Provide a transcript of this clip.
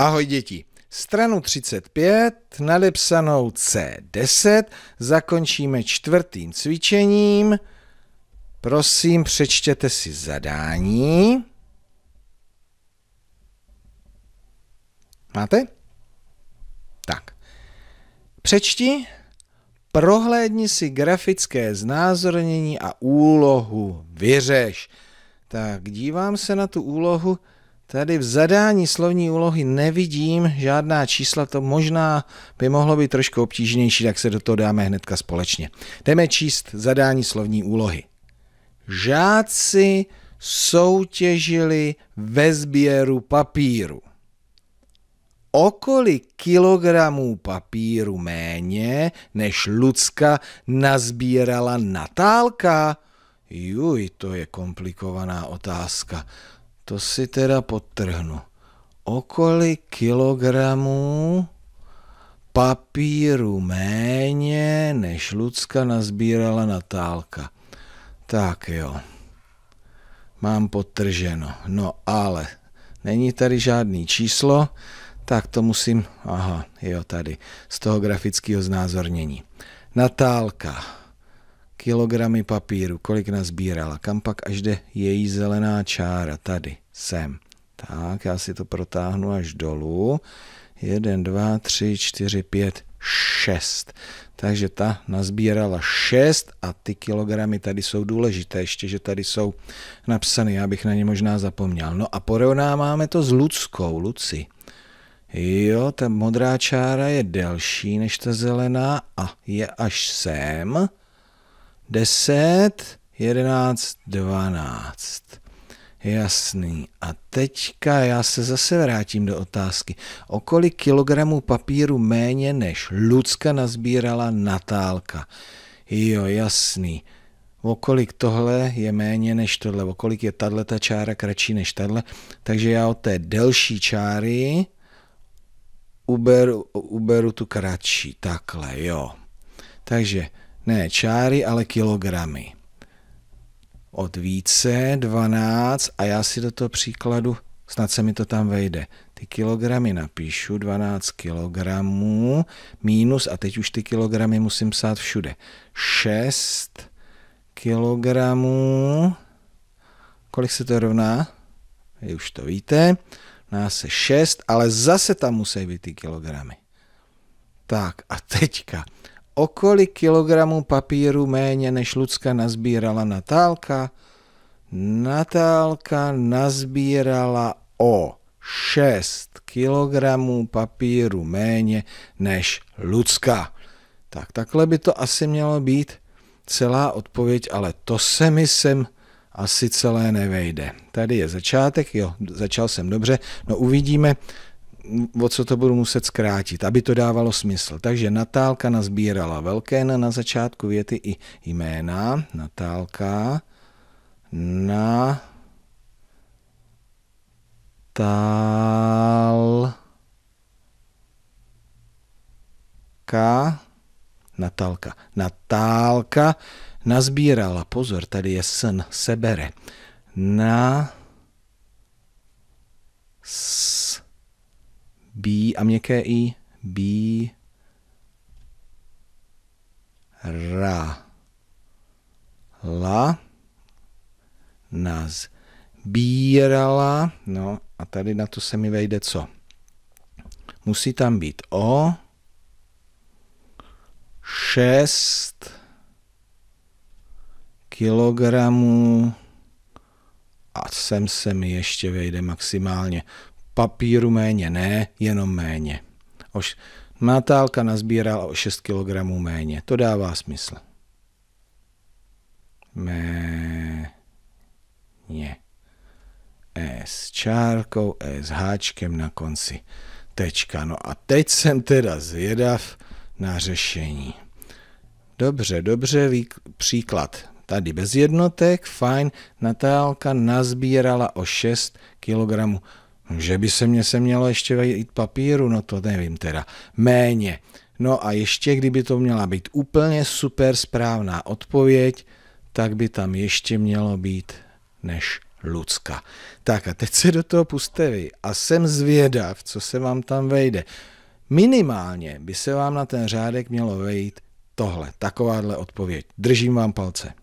Ahoj děti. Stranu 35, nadepsanou C10, zakončíme čtvrtým cvičením. Prosím, přečtěte si zadání. Máte? Tak. Přečti, prohlédni si grafické znázornění a úlohu vyřeš. Tak dívám se na tu úlohu Tady v zadání slovní úlohy nevidím žádná čísla, to možná by mohlo být trošku obtížnější, tak se do toho dáme hnedka společně. Jdeme číst zadání slovní úlohy. Žáci soutěžili ve sběru papíru. O kolik kilogramů papíru méně než Lucka nazbírala Natálka? Juj, to je komplikovaná otázka to si teda potrhnu. O kilogramů papíru méně, než Lucka nazbírala Natálka. Tak jo, mám potrženo. No ale není tady žádný číslo, tak to musím, aha, jo tady, z toho grafického znázornění. Natálka, kilogramy papíru, kolik nazbírala, kam pak až jde její zelená čára, tady, sem. Tak, já si to protáhnu až dolů. 1, 2, 3, 4, 5, 6. Takže ta nazbírala 6 a ty kilogramy tady jsou důležité, ještě, že tady jsou napsané, já bych na ně možná zapomněl. No a porovnáváme to s Luckou, Luci. Jo, ta modrá čára je delší než ta zelená a je až sem. 10, 11, 12. Jasný. A teďka já se zase vrátím do otázky. O kolik kilogramů papíru méně než Lucka nazbírala Natálka? Jo, jasný. O kolik tohle je méně než tohle, o kolik je tahle ta čára kratší než tahle. Takže já od té delší čáry uberu, uberu tu kratší, takhle, jo. Takže ne čáry, ale kilogramy. Od více 12 a já si do toho příkladu, snad se mi to tam vejde, ty kilogramy napíšu, 12 kilogramů, mínus a teď už ty kilogramy musím psát všude, 6 kilogramů, kolik se to rovná? Vy už to víte, nás se 6, ale zase tam musí být ty kilogramy. Tak a teďka o kolik kilogramů papíru méně než Lucka nazbírala Natálka? Natálka nazbírala o 6 kilogramů papíru méně než Lucka. Tak takhle by to asi mělo být celá odpověď, ale to se mi sem asi celé nevejde. Tady je začátek, jo, začal jsem dobře, no uvidíme, o co to budu muset zkrátit, aby to dávalo smysl. Takže Natálka nazbírala velké na, na začátku věty i jména. Natálka na ka Natálka. Natálka nazbírala, pozor, tady je sen, sebere. Na B a měkké I. B. Ra. La. Naz. Bírala. No a tady na to se mi vejde co? Musí tam být O. šest kilogramů a sem se mi ještě vejde maximálně papíru méně ne, jenom méně. Oš, Natálka nazbírala o 6 kg méně. To dává smysl. Méně. S čárkou, S háčkem na konci. Tečka. No a teď jsem teda zvědav na řešení. Dobře, dobře, příklad. Tady bez jednotek, fajn, Natálka nazbírala o 6 kg že by se mě se mělo ještě vejít papíru, no to nevím teda. Méně. No a ještě, kdyby to měla být úplně super správná odpověď, tak by tam ještě mělo být než Lucka. Tak a teď se do toho puste vy a jsem zvědav, co se vám tam vejde. Minimálně by se vám na ten řádek mělo vejít tohle, takováhle odpověď. Držím vám palce.